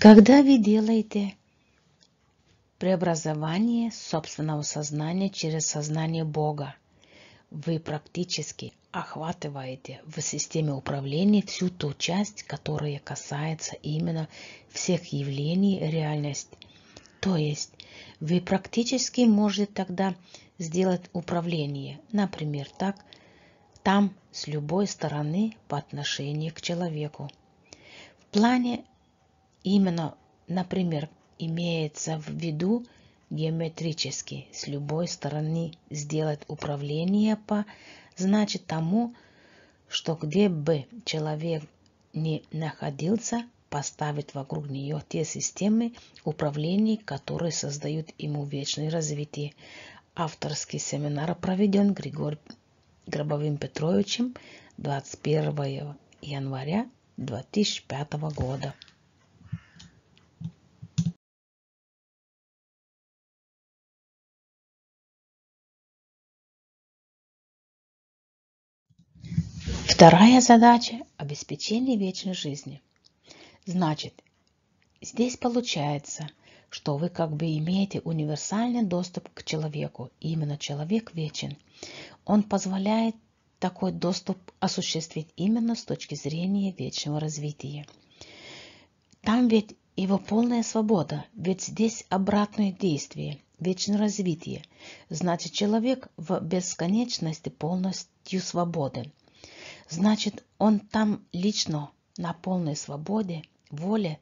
Когда вы делаете преобразование собственного сознания через сознание Бога, вы практически охватываете в системе управления всю ту часть, которая касается именно всех явлений реальности. То есть вы практически можете тогда сделать управление, например, так, там с любой стороны по отношению к человеку. В плане Именно, например, имеется в виду геометрически с любой стороны сделать управление по значит тому, что где бы человек не находился, поставить вокруг нее те системы управления, которые создают ему вечное развитие. Авторский семинар проведен Григорь Гробовым Петровичем 21 января 2005 года. Вторая задача – обеспечение вечной жизни. Значит, здесь получается, что вы как бы имеете универсальный доступ к человеку. И именно человек вечен. Он позволяет такой доступ осуществить именно с точки зрения вечного развития. Там ведь его полная свобода, ведь здесь обратное действие, вечное развитие. Значит, человек в бесконечности полностью свободен. Значит, он там лично на полной свободе, воле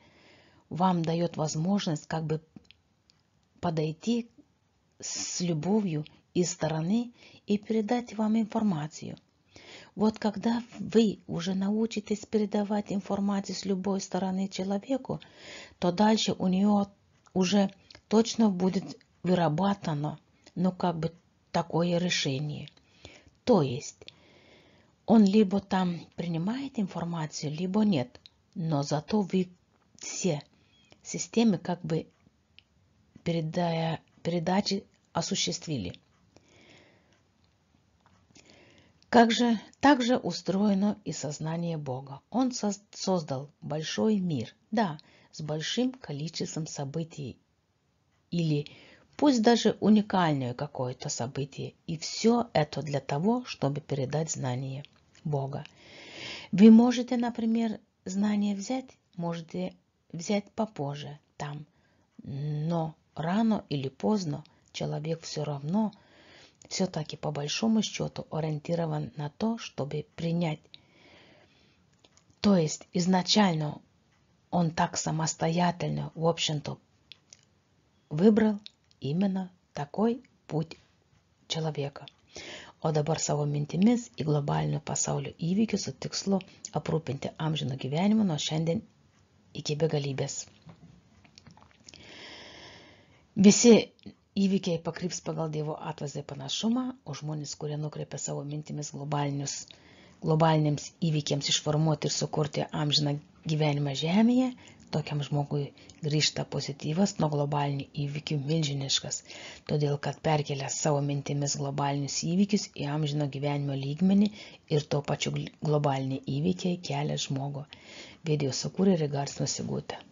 вам дает возможность как бы подойти с любовью из стороны и передать вам информацию. Вот когда вы уже научитесь передавать информацию с любой стороны человеку, то дальше у него уже точно будет вырабатано, ну как бы такое решение. То есть он либо там принимает информацию, либо нет. Но зато вы все системы как бы передая, передачи осуществили. Как же, также устроено и сознание Бога. Он создал большой мир, да, с большим количеством событий или пусть даже уникальное какое-то событие. И все это для того, чтобы передать знания – Бога. Вы можете, например, знание взять, можете взять попозже там, но рано или поздно человек все равно все-таки по большому счету ориентирован на то, чтобы принять. То есть изначально он так самостоятельно, в общем-то, выбрал именно такой путь человека. o dabar savo mintimis į globalinių pasaulio įvykius su tikslu aprūpinti amžino gyvenimą nuo šiandien iki begalybės. Visi įvykiai pakryps pagal Dievo atvazdą į panašumą, o žmonės, kurie nukreipia savo mintimis globalinius globaliniams įvykiams išformuoti ir sukurti amžiną gyvenimą Žemėje, Tokiam žmogui grįžta pozityvas nuo globalinių įvykių milžiniškas, todėl kad perkelia savo mintimis globalinius įvykius į amžino gyvenimo lygmenį ir tuo pačiu globaliniai įvykiai kelia žmogų. Video sukūrė ir garsino sigutę.